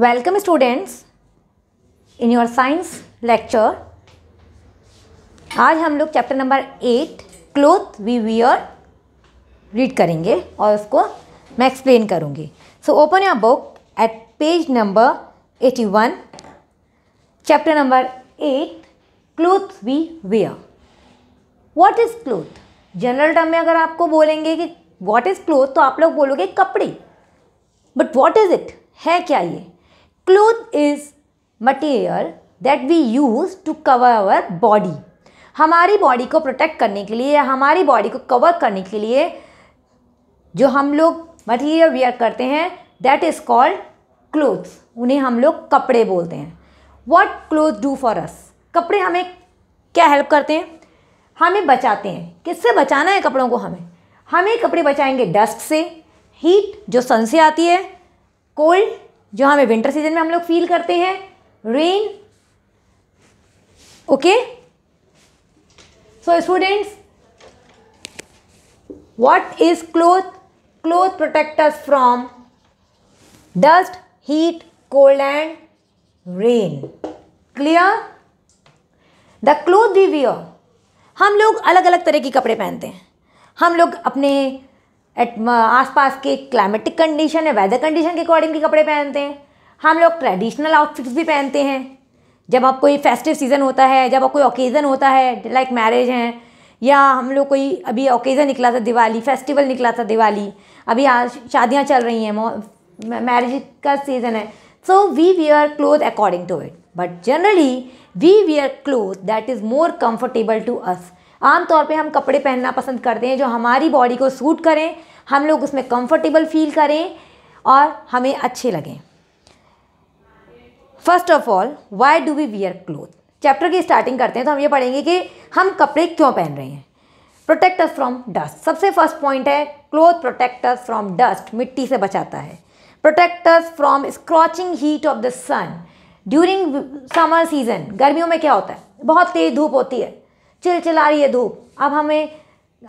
Welcome students in your science lecture आज हम लोग chapter number eight cloth we wear read करेंगे और उसको मैं एक्सप्लेन करूँगी so open your book at page number eighty one chapter number eight cloth we wear what is cloth general term में अगर आपको बोलेंगे कि व्हाट इज़ क्लोथ तो आप लोग बोलोगे कपड़े बट व्हाट इज़ इट है क्या ये cloth is material that we use to cover our body हमारी बॉडी को प्रोटेक्ट करने के लिए हमारी बॉडी को कवर करने के लिए जो हम लोग मटेरियल वेयर करते हैं दैट इज़ कॉल्ड क्लोथ्स उन्हें हम लोग कपड़े बोलते हैं what cloth do for us कपड़े हमें क्या हेल्प करते हैं हमें बचाते हैं किससे बचाना है कपड़ों को हमें हमें कपड़े बचाएंगे डस्ट से हीट जो सन से आती है कोल्ड जो हमें विंटर सीजन में हम लोग फील करते हैं rain okay so students what is cloth cloth protectors from dust heat cold and rain clear the cloth we wear हम लोग अलग अलग तरह के कपड़े पहनते हैं हम लोग अपने एट uh, आसपास के क्लाइमेटिक कंडीशन या वेदर कंडीशन के अकॉर्डिंग के कपड़े पहनते हैं हम लोग ट्रेडिशनल आउटफिट्स भी पहनते हैं जब आप कोई फेस्टिव सीज़न होता है जब आप कोई ओकेज़न होता है लाइक मैरिज हैं या हम लोग कोई अभी ओकेज़न निकला था दिवाली फेस्टिवल निकला था दिवाली अभी शादियाँ चल रही हैं मैरिज का सीज़न है so we wear cloth according to it but generally we wear cloth that is more comfortable to us आमतौर पे हम कपड़े पहनना पसंद करते हैं जो हमारी बॉडी को सूट करें हम लोग उसमें कंफर्टेबल फील करें और हमें अच्छे लगें first of all why do we wear cloth chapter की स्टार्टिंग करते हैं तो हम ये पढ़ेंगे कि हम कपड़े क्यों पहन रहे हैं प्रोटेक्ट अस फ्रॉम डस्ट सबसे फर्स्ट पॉइंट है cloth protect us from dust मिट्टी से बचाता है protect us from scorching heat of the sun during summer season गर्मियों में क्या होता है बहुत तेज़ धूप होती है चिलचिला रही है धूप अब हमें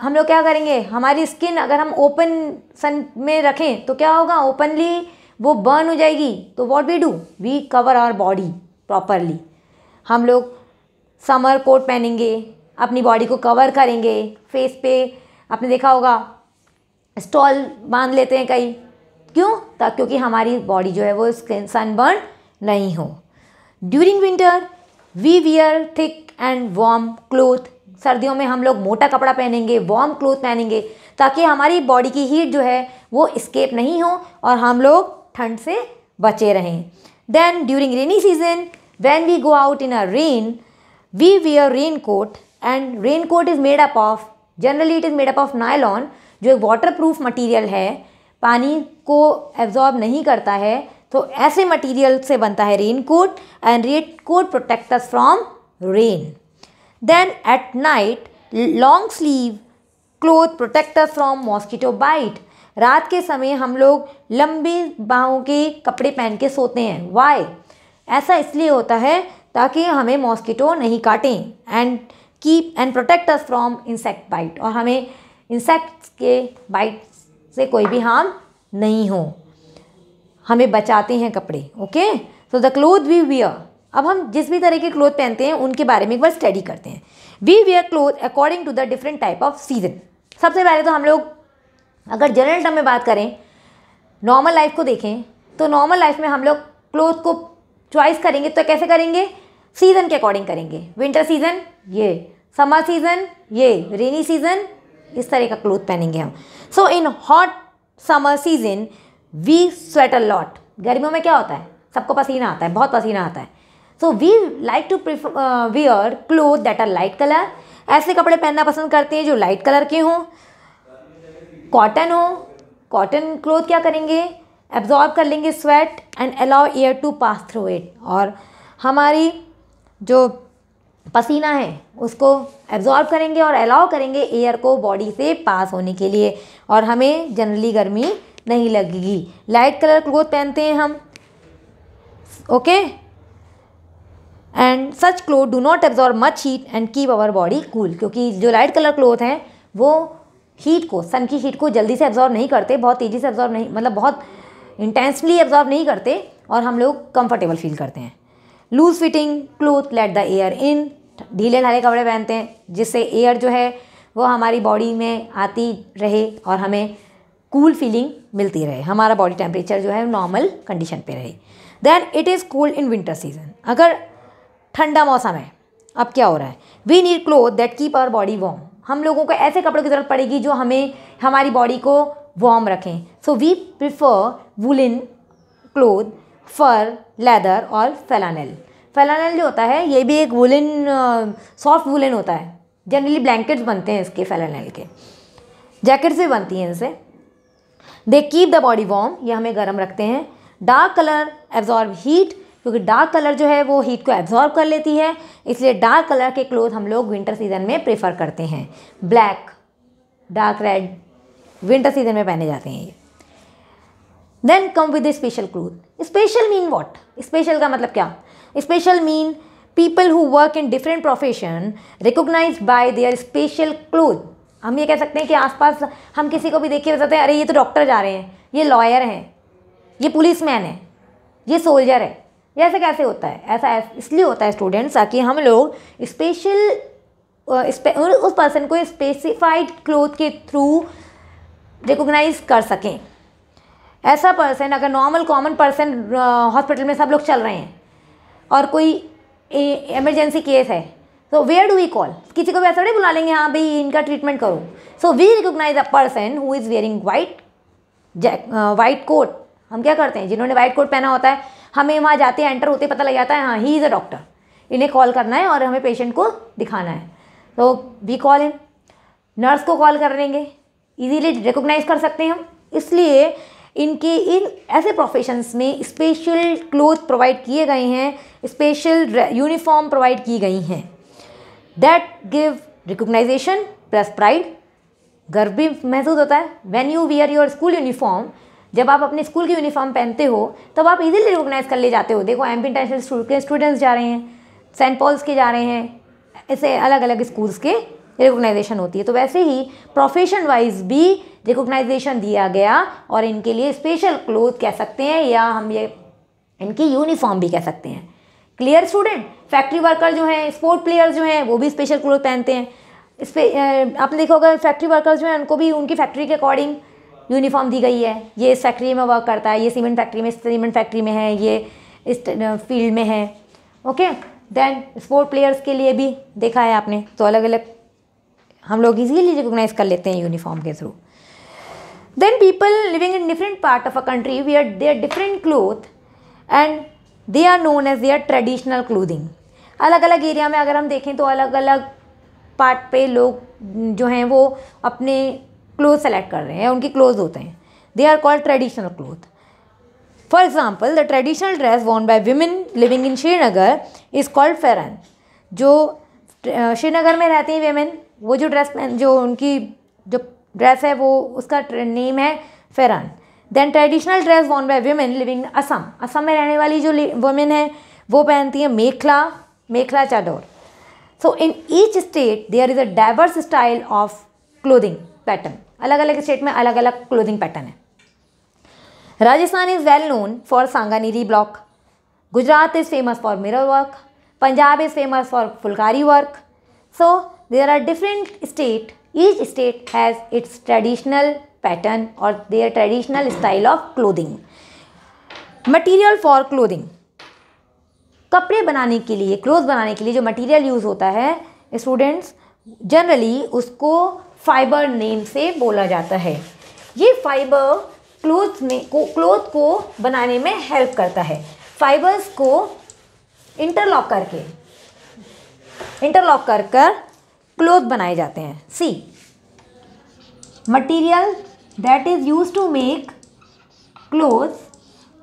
हम लोग क्या करेंगे हमारी स्किन अगर हम ओपन सन में रखें तो क्या होगा ओपनली वो बर्न हो जाएगी तो what we do we cover our body properly हम लोग समर कोट पहनेंगे अपनी बॉडी को कवर करेंगे फेस पे आपने देखा होगा स्टॉल बांध लेते हैं कई क्यों तक क्योंकि हमारी बॉडी जो है वो स्किन सनबर्न नहीं हो during winter we wear thick and warm cloth सर्दियों में हम लोग मोटा कपड़ा पहनेंगे वार्म क्लोथ पहनेंगे ताकि हमारी बॉडी की हीट जो है वो स्केप नहीं हो और हम लोग ठंड से बचे रहें then during rainy season when we go out in a rain we wear rain coat and rain coat is made up of generally it is made up of nylon जो एक वाटर प्रूफ मटीरियल है पानी को absorb नहीं करता है तो ऐसे मटेरियल से बनता है rain coat and rain coat protects from rain then at night long sleeve cloth protect from mosquito bite रात के समय हम लोग लंबी बाहों के कपड़े पहन के सोते हैं वाई ऐसा इसलिए होता है ताकि हमें मॉस्किटो नहीं काटें and keep and protect us from insect bite और हमें इंसेक्ट्स के बाइट से कोई भी हार्म नहीं हो हमें बचाते हैं कपड़े okay so the cloth we wear अब हम जिस भी तरह के क्लोथ पहनते हैं उनके बारे में एक बार स्टडी करते हैं we wear cloth according to the different type of season सबसे पहले तो हम लोग अगर जनरल टर्म में बात करें नॉर्मल लाइफ को देखें तो नॉर्मल लाइफ में हम लोग क्लोथ को चॉइस करेंगे तो कैसे करेंगे सीज़न के अकॉर्डिंग करेंगे विंटर सीज़न ये समर सीज़न ये रेनी सीज़न इस तरह का क्लोथ पहनेंगे हम so in hot summer season we sweat a lot गर्मियों में क्या होता है सबको पसीना आता है बहुत पसीना आता है so we like to prefer wear cloth that are light colour ऐसे कपड़े पहनना पसंद करते हैं जो लाइट कलर के हों कॉटन हो कॉटन क्लोथ क्या करेंगे एब्जॉर्ब कर लेंगे sweat and allow air to pass through it और हमारी जो पसीना है उसको एब्जॉर्ब करेंगे और अलाउ करेंगे एयर को बॉडी से पास होने के लिए और हमें जनरली गर्मी नहीं लगेगी लाइट कलर क्लोथ पहनते हैं हम okay and such cloth do not absorb much heat and keep our body cool क्योंकि जो लाइट कलर क्लोथ हैं वो हीट को सन की हीट को जल्दी से एब्जॉर्ब नहीं करते बहुत तेज़ी से एब्जॉर्ब नहीं मतलब बहुत इंटेंसली एब्जॉर्ब नहीं करते और हम लोग कंफर्टेबल फील करते हैं loose fitting cloth let the air in ढीले ढाले कपड़े पहनते हैं जिससे एयर जो है वो हमारी बॉडी में आती रहे और हमें कूल फीलिंग मिलती रहे हमारा बॉडी टेम्परेचर जो है नॉर्मल कंडीशन पे रहे then it is cold in winter season अगर ठंडा मौसम है अब क्या हो रहा है we need cloth that keep our body warm हम लोगों को ऐसे कपड़ों की ज़रूरत पड़ेगी जो हमें हमारी बॉडी को वार्म रखें so we prefer woollen cloth fur leather और फेलानल फेलानल जो होता है ये भी एक वुलिन सॉफ्ट वुलिन होता है जनरली ब्लैंकेट्स बनते हैं इसके फेलानल के जैकेट्स भी बनती हैं इनसे they keep the body warm ये हमें गर्म रखते हैं डार्क कलर एब्जॉर्ब हीट क्योंकि डार्क कलर जो है वो हीट को एब्जॉर्ब कर लेती है इसलिए डार्क कलर के क्लोथ हम लोग विंटर सीजन में प्रेफर करते हैं black dark red winter season में पहने जाते हैं ये then come with special cloth special mean what special का मतलब क्या special mean people who work in different profession recognise by their special cloth हम ये कह सकते हैं कि आसपास हम किसी को भी देखिए बताते हैं अरे ये तो डॉक्टर जा रहे हैं ये लॉयर हैं ये पुलिस मैन है ये सोल्जर है ये ऐसा कैसे होता है ऐसा इसलिए होता है स्टूडेंट्स ताकि हम लोग स्पेशल उस पर्सन को स्पेसिफाइड क्लोथ के थ्रू रिकोगनाइज कर सकें ऐसा पर्सन अगर नॉर्मल कॉमन पर्सन हॉस्पिटल में सब लोग चल रहे हैं और कोई इमरजेंसी केस है so where do we call किसी को भी ऐसा नहीं बुला लेंगे हाँ भाई इनका ट्रीटमेंट करो so we recognise a person who is wearing white jack white coat हम क्या करते हैं जिन्होंने वाइट कोट पहना होता है हमें वहाँ जाते हैं एंटर होते पता लग जाता है हाँ ही इज़ अ डॉक्टर इन्हें कॉल करना है और हमें पेशेंट को दिखाना है तो वी कॉल हिम नर्स को कॉल कर लेंगे ईजीली रिकोगनाइज कर सकते हैं हम इसलिए इनके इन ऐसे प्रोफेशंस में स्पेशल क्लोथ प्रोवाइड किए गए हैं स्पेशल यूनिफॉर्म प्रोवाइड की गई हैं that give recognition plus pride गर्व भी महसूस होता है when you wear your school uniform जब आप अपने स्कूल की यूनिफॉर्म पहनते हो तब आप इजीली रिकोगनाइज कर ले जाते हो देखो एम पी इंटरनेशनल के स्टूडेंट्स जा रहे हैं सेंट पॉल्स के जा रहे हैं ऐसे अलग अलग स्कूल्स के रिकोगनाइजेशन होती है तो वैसे ही प्रोफेशन वाइज भी रिकोगनाइजेशन दिया गया और इनके लिए स्पेशल क्लोथ कह सकते हैं या हम ये इनकी यूनिफॉर्म भी कह सकते हैं क्लियर स्टूडेंट फैक्ट्री वर्कर जो हैं स्पोर्ट प्लेयर जो हैं वो भी स्पेशल क्लोथ पहनते हैं इस पर आपने देखा होगा फैक्ट्री वर्कर्स जो हैं उनको भी उनकी फैक्ट्री के अकॉर्डिंग यूनिफॉर्म दी गई है ये इस फैक्ट्री में वर्क करता है ये सीमेंट फैक्ट्री में सीमेंट फैक्ट्री में है ये इस फील्ड में है ओके देन स्पोर्ट प्लेयर्स के लिए भी देखा है आपने तो अलग अलग हम लोग इजीली रिकोगनाइज कर लेते हैं यूनिफॉर्म के through then people living in different part of a country we are are different cloth and they are known as their traditional clothing अलग अलग एरिया में अगर हम देखें तो अलग अलग पार्ट पे लोग जो हैं वो अपने क्लोथ सेलेक्ट कर रहे हैं उनके क्लोथ होते हैं they are called traditional cloth for example the traditional dress worn by women living in Srinagar is called pheran जो श्रीनगर में रहती हैं वेमेन वो जो ड्रेस जो उनकी जो ड्रेस है वो उसका नेम है pheran then traditional dress worn by women living Assam Assam में रहने वाली जो वुमेन है वो पहनती है mekhela mekhela chador so in each state there is a diverse style of clothing pattern अलग अलग स्टेट में अलग अलग क्लोदिंग पैटर्न है Rajasthan is well known for Sanganeri block Gujarat is famous for mirror work Punjab is famous for phulkari work so there are different state each state has its traditional pattern और their traditional style of clothing material for clothing कपड़े बनाने के लिए cloth बनाने के लिए जो material use होता है स्टूडेंट्स जनरली उसको फाइबर नेम से बोला जाता है ये फाइबर क्लोथ में को क्लोथ को बनाने में हेल्प करता है फाइबर्स को इंटरलॉक करके इंटरलॉक कर कर क्लोथ बनाए जाते हैं see material that is used to make clothes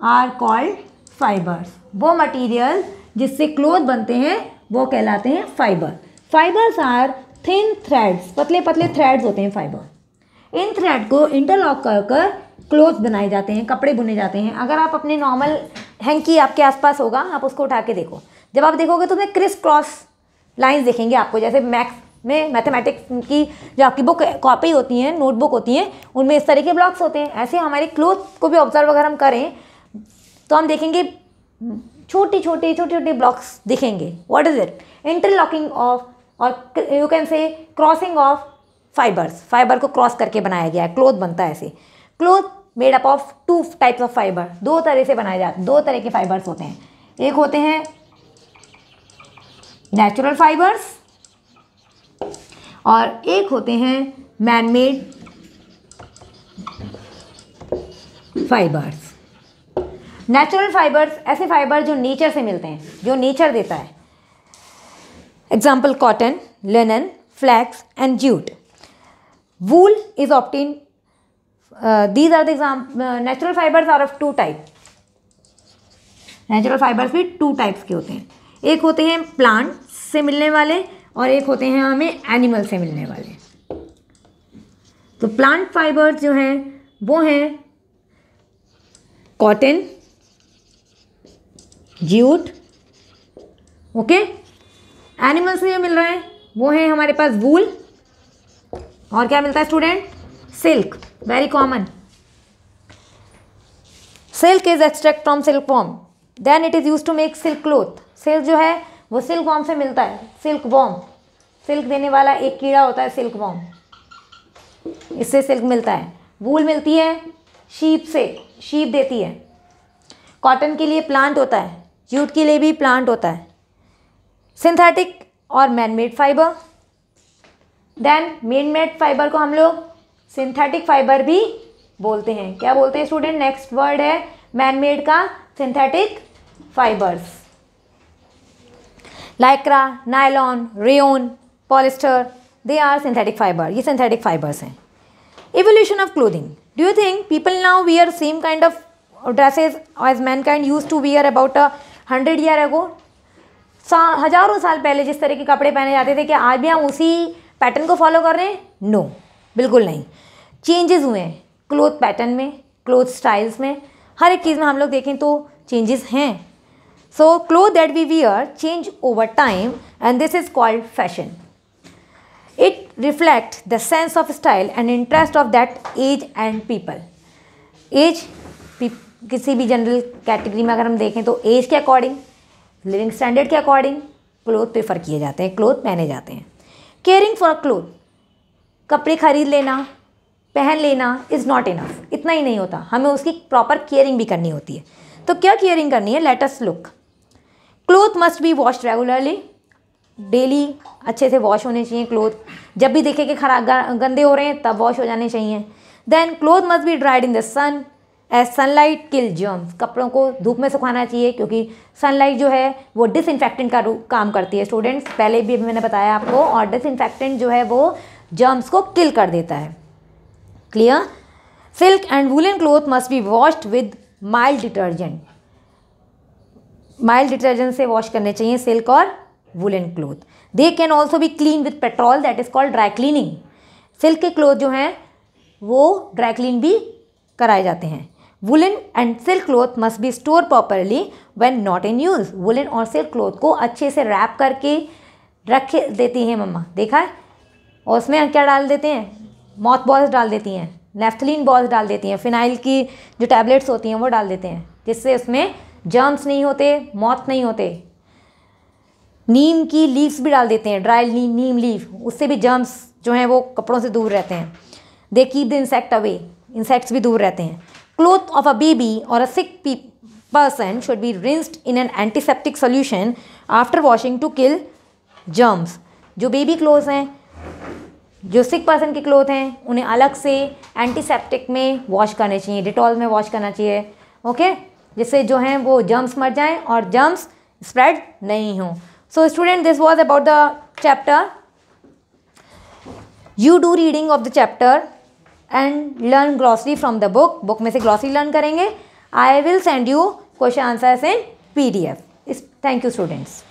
are called fibers. वो material जिससे clothes बनते हैं वो कहलाते हैं fiber. Fibers are thin threads. पतले पतले threads होते हैं fiber. इन थ्रेड को इंटरलॉक कर कर क्लोथ बनाए जाते हैं कपड़े बुने जाते हैं अगर आप अपने नॉर्मल हैंकी आपके आसपास होगा आप उसको उठा के देखो जब आप देखोगे तो उसमें क्रिस क्रॉस लाइंस देखेंगे आपको जैसे मैक्स में मैथमेटिक्स की जो आपकी बुक कॉपी होती हैं नोटबुक होती हैं उनमें इस तरह के ब्लॉक्स होते हैं ऐसे हमारे क्लोथ को भी ऑब्जर्व अगर हम करें तो हम देखेंगे छोटी छोटे छोटे छोटे ब्लॉक्स दिखेंगे what is it interlocking of और you can say crossing of fibres fibre को क्रॉस करके बनाया गया है क्लोथ बनता है ऐसे cloth made up of two types of fibre दो तरह से बनाए जाते दो तरह के फाइबर्स होते हैं एक होते हैं नेचुरल फाइबर्स और एक होते हैं man made fibres natural fibres ऐसे फाइबर जो नेचर से मिलते हैं जो नेचर देता है example cotton linen flax and jute wool is obtain these are the example natural fibres are of two type natural fibres भी टू टाइप्स के होते हैं एक होते हैं प्लांट से मिलने वाले और एक होते हैं हमें एनिमल से मिलने वाले तो प्लांट फाइबर्स जो हैं वो हैं कॉटन जूट ओके एनिमल से जो मिल रहा है वो है हमारे पास वूल और क्या मिलता है student silk very common silk is extract from silk form then it is use to make silk cloth silk जो है वो सिल्क वॉम से मिलता है सिल्क वॉम सिल्क देने वाला एक कीड़ा होता है सिल्क वॉम इससे सिल्क मिलता है वूल मिलती है शीप से शीप देती है कॉटन के लिए प्लांट होता है जूट के लिए भी प्लांट होता है सिंथेटिक और man made fibre then made fibre को हम लोग सिंथेटिक फाइबर भी बोलते हैं क्या बोलते हैं स्टूडेंट नेक्स्ट वर्ड है मैनमेड का synthetic fibres lycra nylon rayon polyester they are synthetic fibre ये सिंथेटिक फाइबर्स हैं evolution of clothing do you think people now wear same kind of dresses as mankind used to wear about a hundred year ago हजारों साल पहले जिस तरह के कपड़े पहने जाते थे कि आज भी हम उसी पैटर्न को फॉलो कर रहे हैं नो no, बिल्कुल नहीं चेंजेस हुए हैं क्लोथ पैटर्न में क्लोथ स्टाइल्स में हर एक चीज़ में हम लोग देखें तो चेंजेस हैं So clothes that we wear change over time and this is called fashion. It reflect the sense of style and interest of that age and people. Age किसी भी जनरल कैटेगरी में अगर हम देखें तो एज के according living standard के according cloth prefer किए जाते हैं क्लोथ पहने जाते हैं केयरिंग फॉर क्लोथ कपड़े खरीद लेना पहन लेना इज़ नॉट इनफ इतना ही नहीं होता हमें उसकी प्रॉपर केयरिंग भी करनी होती है तो क्या केयरिंग करनी है latest look cloth must be wash regularly daily अच्छे से वॉश होने चाहिए क्लोथ जब भी देखे कि खराब गंदे हो रहे हैं तब वॉश हो जाने चाहिए then cloth must be dried in the sun as sunlight kill germs कपड़ों को धूप में सुखाना चाहिए क्योंकि सनलाइट जो है वो डिसइनफेक्टेंट का काम करती है स्टूडेंट्स पहले भी मैंने बताया आपको और डिसइनफेक्टेंट जो है वो जर्म्स को किल कर देता है clear silk and woollen cloth must be washed with mild detergent mild detergent से वॉश करने चाहिए सिल्क और woollen cloth they can also भी clean with petrol that is called dry cleaning silk के क्लोथ जो हैं वो ड्राई क्लीन भी कराए जाते हैं woollen and silk cloth must be store properly when not in use woollen और सिल्क क्लोथ को अच्छे से रैप करके रख देती हैं मम्मा देखा है और उसमें क्या डाल देते हैं मॉथ बॉल्स डाल देती हैं नेफ्थलिन बॉल्स डाल देती हैं फिनाइल की जो टैबलेट्स होती हैं वो डाल देते हैं जिससे उसमें जर्म्स नहीं होते मौत नहीं होते नीम की लीव्स भी डाल देते हैं ड्राई नी, नीम लीव उससे भी जर्म्स जो हैं वो कपड़ों से दूर रहते हैं they keep the insect away insects भी दूर रहते हैं क्लोथ ऑफ अ बेबी और a sick person should be rinsed in an antiseptic solution after washing to kill germs जो बेबी क्लोथ हैं जो सिक पर्सन के क्लोथ हैं उन्हें अलग से एंटीसेप्टिक में वॉश करने चाहिए डिटॉल में वॉश करना चाहिए ओके okay? जिससे जो हैं वो जर्म्स मर जाएं और जर्म्स स्प्रेड नहीं हों so student this was about the chapter you do reading of the chapter and learn glossary from the book book में से ग्लॉसरी लर्न करेंगे I will send you question answers in P D F thank you students